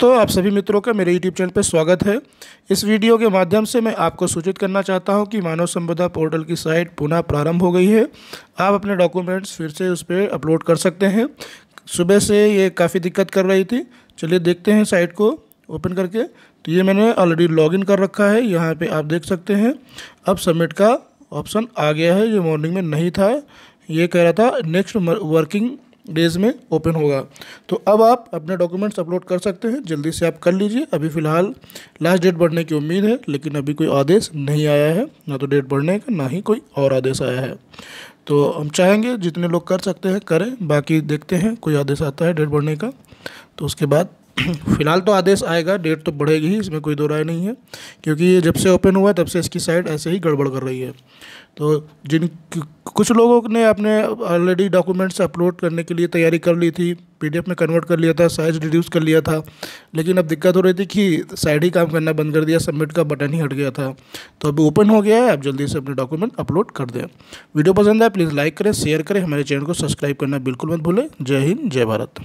तो आप सभी मित्रों का मेरे YouTube चैनल पर स्वागत है इस वीडियो के माध्यम से मैं आपको सूचित करना चाहता हूं कि मानव संपदा पोर्टल की साइट पुनः प्रारंभ हो गई है आप अपने डॉक्यूमेंट्स फिर से उस पर अपलोड कर सकते हैं सुबह से ये काफ़ी दिक्कत कर रही थी चलिए देखते हैं साइट को ओपन करके तो ये मैंने ऑलरेडी लॉगिन कर रखा है यहाँ पर आप देख सकते हैं अब सबमिट का ऑप्शन आ गया है जो मॉर्निंग में नहीं था ये कह रहा था नेक्स्ट वर्किंग डेज़ में ओपन होगा तो अब आप अपने डॉक्यूमेंट्स अपलोड कर सकते हैं जल्दी से आप कर लीजिए अभी फ़िलहाल लास्ट डेट बढ़ने की उम्मीद है लेकिन अभी कोई आदेश नहीं आया है ना तो डेट बढ़ने का ना ही कोई और आदेश आया है तो हम चाहेंगे जितने लोग कर सकते हैं करें बाकी देखते हैं कोई आदेश आता है डेट बढ़ने का तो उसके बाद फ़िलहाल तो आदेश आएगा डेट तो बढ़ेगी ही इसमें कोई दो राय नहीं है क्योंकि ये जब से ओपन हुआ तब से इसकी साइट ऐसे ही गड़बड़ कर रही है तो जिन कुछ लोगों ने अपने ऑलरेडी डॉक्यूमेंट्स अपलोड करने के लिए तैयारी कर ली थी पीडीएफ में कन्वर्ट कर लिया था साइज रिड्यूस कर लिया था लेकिन अब दिक्कत हो रही थी कि साइड ही काम करना बंद कर दिया सबमिट का बटन ही हट गया था तो अब ओपन हो गया है आप जल्दी से अपने डॉक्यूमेंट अपलोड कर दें वीडियो पसंद आए प्लीज़ लाइक करें शेयर करें हमारे चैनल को सब्सक्राइब करना बिल्कुल मत भूलें जय हिंद जय भारत